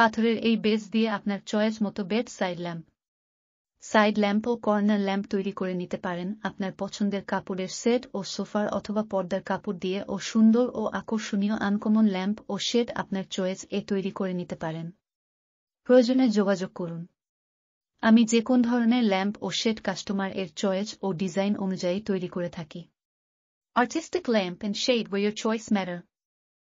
পাথরের এই বেস দিয়ে আপনার চয়েস মতো bed side lamp side lamp ও কর্নার ল্যাম্প তৈরি করে নিতে পারেন আপনার পছন্দের কাপড়ের সেট ও সোফার অথবা পর্দার কাপড় দিয়ে ও সুন্দর ও আকর্ষণীয় আনকমন ল্যাম্প ও শেড আপনার চয়েস এ তৈরি করে নিতে পারেন প্রয়োজনে যোগাযোগ করুন আমি যে কোন ধরনের ল্যাম্প ও শেড কাস্টমার এর চয়েস ও ডিজাইন অনুযায়ী তৈরি করে থাকি artistic lamp and shade way your choice matter